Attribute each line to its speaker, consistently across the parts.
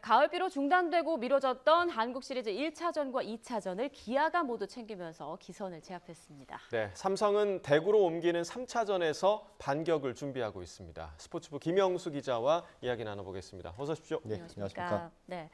Speaker 1: 가을비로 중단되고 미뤄졌던 한국 시리즈 1차전과 2차전을 기아가 모두 챙기면서 기선을 제압했습니다.
Speaker 2: 네, 삼성은 대구로 옮기는 3차전에서 반격을 준비하고 있습니다. 스포츠부 김영수 기자와 이야기 나눠보겠습니다. 어서 오십시오.
Speaker 1: 네, 안녕하십니까. 네.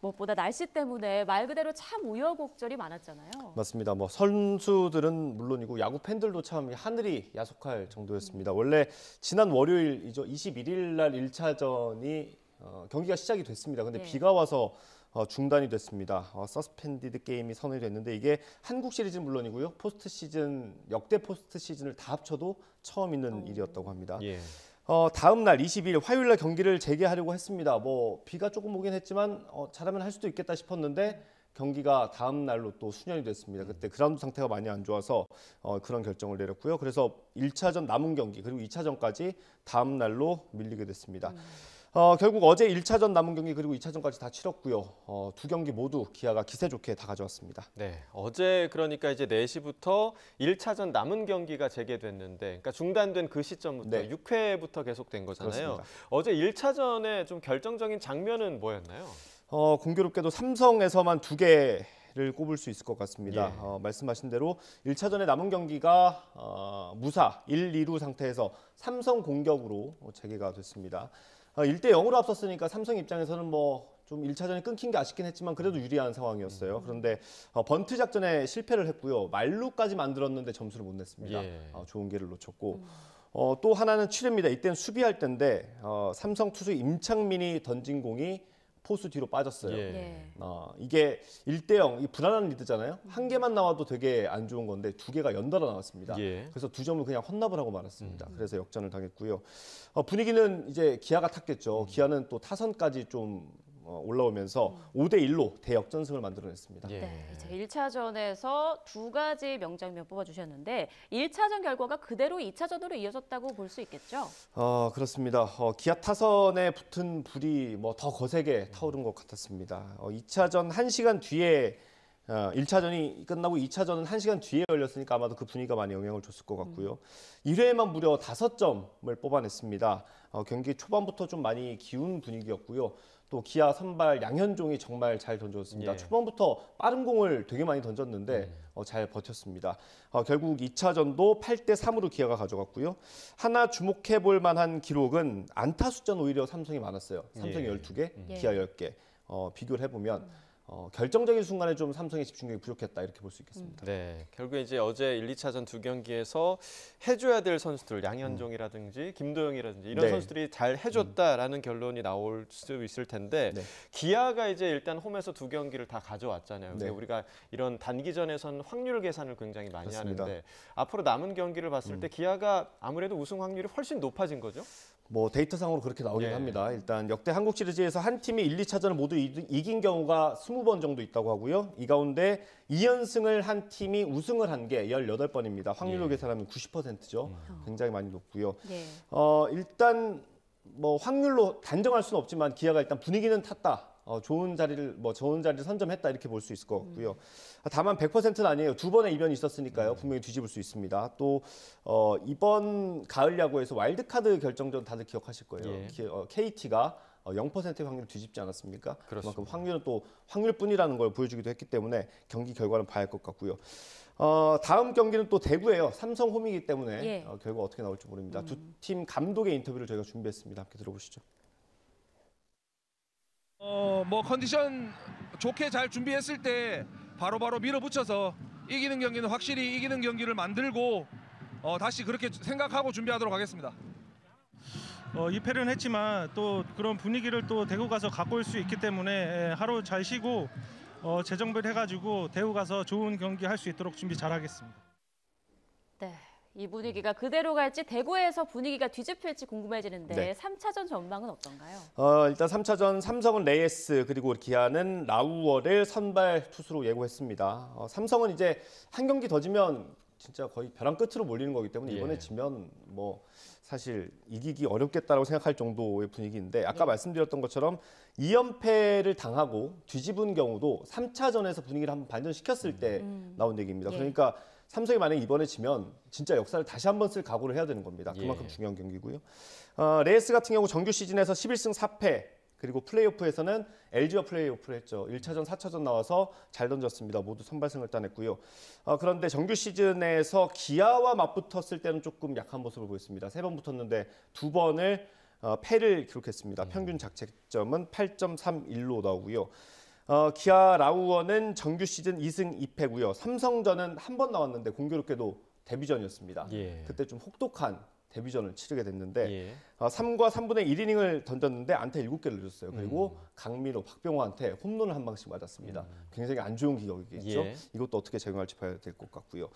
Speaker 1: 무엇보다 날씨 때문에 말 그대로 참 우여곡절이 많았잖아요. 맞습니다. 뭐 선수들은 물론이고 야구 팬들도 참 하늘이 야속할 정도였습니다. 원래 지난 월요일이죠. 21일 날 1차전이 어, 경기가 시작이 됐습니다. 근데 네. 비가 와서 어, 중단이 됐습니다. 어, 서스펜디드 게임이 선언이 됐는데 이게 한국 시리즈는 물론이고요. 포스트 시즌 역대 포스트 시즌을 다 합쳐도 처음 있는 오. 어. 일이었다고 합니다. 예. 어, 다음 날 22일 화요일 날 경기를 재개하려고 했습니다. 뭐 비가 조금 오긴 했지만 어, 잘하면 할 수도 있겠다 싶었는데 경기가 다음 날로 또순연이 됐습니다. 그때 음. 그라운드 상태가 많이 안 좋아서 어, 그런 결정을 내렸고요. 그래서 1차전 남은 경기 그리고 2차전까지 다음 날로 밀리게 됐습니다. 음. 어, 결국 어제 1차전 남은 경기 그리고 2차전까지 다 치렀고요. 어, 두 경기 모두 기아가 기세 좋게 다 가져왔습니다. 네,
Speaker 2: 어제 그러니까 이제 4시부터 1차전 남은 경기가 재개됐는데 그러니까 중단된 그 시점부터 네. 6회부터 계속된 거잖아요. 그렇습니다. 어제 1차전에 좀 결정적인
Speaker 1: 장면은 뭐였나요? 어, 공교롭게도 삼성에서만 두 개. 를 꼽을 수 있을 것 같습니다. 예. 어, 말씀하신 대로 1차전에 남은 경기가 어, 무사 1, 2루 상태에서 삼성 공격으로 재개가 됐습니다. 1대 어, 0으로 앞섰으니까 삼성 입장에서는 뭐 좀 1차전이 끊긴 게 아쉽긴 했지만 그래도 유리한 상황이었어요. 음. 그런데 어, 번트 작전에 실패를 했고요. 말루까지 만들었는데 점수를 못 냈습니다. 예. 어, 좋은 기회를 놓쳤고 음. 어, 또 하나는 7회입니다. 이때는 수비할 때인데 어, 삼성 투수 임창민이 던진 공이 포수 뒤로 빠졌어요. 예. 어, 이게 1대0, 이 불안한 리드잖아요. 한 개만 나와도 되게 안 좋은 건데 두 개가 연달아 나왔습니다. 예. 그래서 두 점을 그냥 헌납을 하고 말았습니다. 음. 그래서 역전을 당했고요. 어, 분위기는 이제 기아가 탔겠죠. 음. 기아는 또 타선까지 좀 어, 올라오면서 5대 음. 1로 대역전승을 만들어냈습니다. 예. 네, 이제 1차전에서 두 가지 명장면 뽑아주셨는데 1차전 결과가 그대로 2차전으로 이어졌다고 볼 수 있겠죠? 어, 그렇습니다. 어, 기아 타선에 붙은 불이 뭐더 거세게 타오른 것 같았습니다. 어, 2차전 1시간 뒤에 어, 1차전이 끝나고 2차전은 1시간 뒤에 열렸으니까 아마도 그 분위기가 많이 영향을 줬을 것 같고요. 음. 1회에만 무려 5점을 뽑아냈습니다. 어, 경기 초반부터 좀 많이 기운 분위기였고요. 또 기아 선발 양현종이 정말 잘 던졌습니다. 예. 초반부터 빠른 공을 되게 많이 던졌는데 음. 어, 잘 버텼습니다. 어, 결국 2차전도 8대 3으로 기아가 가져갔고요. 하나 주목해 볼 만한 기록은 안타 숫자는 오히려 삼성이 많았어요. 삼성이 예. 12개, 예. 음. 기아 10개. 어, 비교를 해보면 음. 어, 결정적인 순간에 좀 삼성의 집중력이 부족했다 이렇게 볼 수
Speaker 2: 있겠습니다. 음. 네, 결국 이제 어제 1, 2차전 두 경기에서 해줘야 될 선수들 양현종이라든지 음. 김도영이라든지 이런 네. 선수들이 잘 해줬다라는 음. 결론이 나올 수 있을 텐데 네. 기아가 이제 일단 홈에서 두 경기를 다 가져왔잖아요. 네. 우리가 이런 단기전에선 확률 계산을 굉장히 많이 그렇습니다. 하는데 앞으로 남은 경기를 봤을 음. 때 기아가 아무래도 우승 확률이 훨씬 높아진 거죠?
Speaker 1: 뭐 데이터상으로 그렇게 나오긴 네. 합니다. 일단 역대 한국 시리즈에서 한 팀이 1, 2차전을 모두 이긴 경우가 20번 정도 있다고 하고요. 이 가운데 2연승을 한 팀이 우승을 한 게 18번입니다. 확률로 네. 계산하면 90%죠. 음. 어. 굉장히 많이 높고요. 네. 어, 일단 뭐 확률로 단정할 수는 없지만 기아가 일단 분위기는 탔다. 어, 좋은 자리를 뭐 좋은 자리를 선점했다 이렇게 볼 수 있을 것 같고요. 아, 다만 100%는 아니에요. 두 번의 이변이 있었으니까요. 음. 분명히 뒤집을 수 있습니다. 또 어, 이번 가을 야구에서 와일드카드 결정전 다들 기억하실 거예요. 예. 기, 어, KT가 0%의 어, 확률을 뒤집지 않았습니까? 그렇습니다. 그만큼 확률은 또 확률뿐이라는 걸 보여주기도 했기 때문에 경기 결과는 봐야 할 것 같고요. 어, 다음 경기는 또 대구예요. 삼성 홈이기 때문에 예. 어, 결과 어떻게 나올지 모릅니다. 음. 두팀 감독의 인터뷰를 저희가 준비했습니다. 함께 들어보시죠. 어, 뭐 컨디션 좋게 잘 준비했을 때 바로바로 바로 밀어붙여서 이기는 경기는 확실히 이기는 경기를 만들고 어, 다시 그렇게 생각하고 준비하도록 하겠습니다.
Speaker 2: 어, 이 패는 했지만 또 그런 분위기를 또 대구 가서 갖고 올 수 있기 때문에 예, 하루 잘 쉬고 어, 재정비를 해가지고 대우 가서 좋은
Speaker 1: 경기 할 수 있도록 준비 잘하겠습니다. 네. 이 분위기가 그대로 갈지 대구에서 분위기가 뒤집힐지 궁금해지는데 네. 3차전 전망은 어떤가요? 어, 일단 3차전 삼성은 레이스 그리고 기아는 라우어를 선발 투수로 예고했습니다. 어, 삼성은 이제 한 경기 더 지면 진짜 거의 벼랑 끝으로 몰리는 거기 때문에 이번에 예. 지면 뭐 사실 이기기 어렵겠다라고 생각할 정도의 분위기인데 아까 네. 말씀드렸던 것처럼 2연패를 당하고 뒤집은 경우도 3차전에서 분위기를 한번 반전시켰을 음. 때 나온 얘기입니다. 예. 그러니까 삼성이 만약 이번에 지면 진짜 역사를 다시 한번 쓸 각오를 해야 되는 겁니다. 예. 그만큼 예. 중요한 경기고요. 어, 레이스 같은 경우 정규 시즌에서 11승 4패 그리고 플레이오프에서는 LG와 플레이오프를 했죠. 1차전, 4차전 나와서 잘 던졌습니다. 모두 선발승을 따냈고요. 어, 그런데 정규 시즌에서 기아와 맞붙었을 때는 조금 약한 모습을 보였습니다. 세 번 붙었는데 두 번을 어, 패를 기록했습니다. 음. 평균 작책점은 8.31로 나오고요. 어, 기아 라우어는 정규 시즌 2승 2패고요. 삼성전은 한 번 나왔는데 공교롭게도 데뷔전이었습니다. 예. 그때 좀 혹독한 데뷔전을 치르게 됐는데 예. 어, 3과 3분의 1이닝을 던졌는데 안타 7개를 줬어요. 그리고 음. 강민호, 박병호한테 홈런을 한 방씩 맞았습니다. 음. 굉장히 안 좋은 기억이겠죠. 예. 이것도 어떻게 적용할지 봐야 될 것 같고요.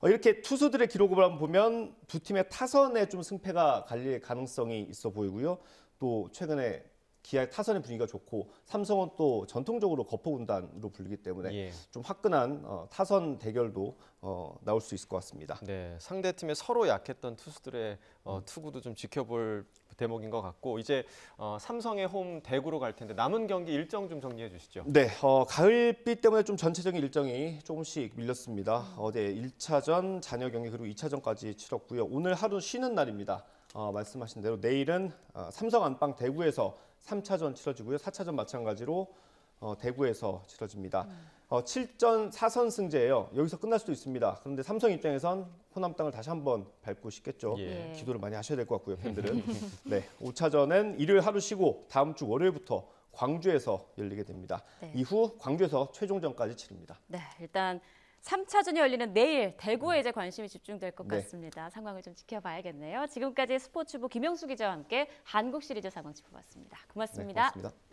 Speaker 1: 어, 이렇게 투수들의 기록을 보면 두 팀의 타선에 좀 승패가 갈릴 가능성이 있어 보이고요. 또 최근에 기아 의 타선의 분위기가 좋고 삼성은 또 전통적으로 거포 군단으로 불리기 때문에 예. 좀 화끈한 어, 타선 대결도 어, 나올 수 있을 것 같습니다. 네,
Speaker 2: 상대 팀의 서로 약했던 투수들의 어, 음. 투구도 좀 지켜볼 대목인 것 같고 이제 어, 삼성의 홈 대구로 갈 텐데 남은 경기 일정 좀 정리해 주시죠.
Speaker 1: 네, 어, 가을비 때문에 좀 전체적인 일정이 조금씩 밀렸습니다. 어제 1차전 잔여 경기 그리고 2차전까지 치렀고요. 오늘 하루 쉬는 날입니다. 어, 말씀하신 대로 내일은 어, 삼성 안방 대구에서 3차전 치러지고요. 4차전 마찬가지로 어, 대구에서 치러집니다. 음. 어, 7전 4선 승제예요. 여기서 끝날 수도 있습니다. 그런데 삼성 입장에선 호남 땅을 다시 한번 밟고 싶겠죠. 예. 예. 기도를 많이 하셔야 될 것 같고요, 팬들은. 네, 5차전은 일요일 하루 쉬고 다음 주 월요일부터 광주에서 열리게 됩니다. 네. 이후 광주에서 최종전까지 치릅니다. 네, 일단 삼차전이 열리는 내일 대구에 음. 이제 관심이 집중될 것 네. 같습니다. 네. 상황을 좀 지켜봐야겠네요. 지금까지 스포츠부 김영수 기자와 함께 한국 시리즈 상황 짚어봤습니다 고맙습니다. 네,
Speaker 2: 고맙습니다.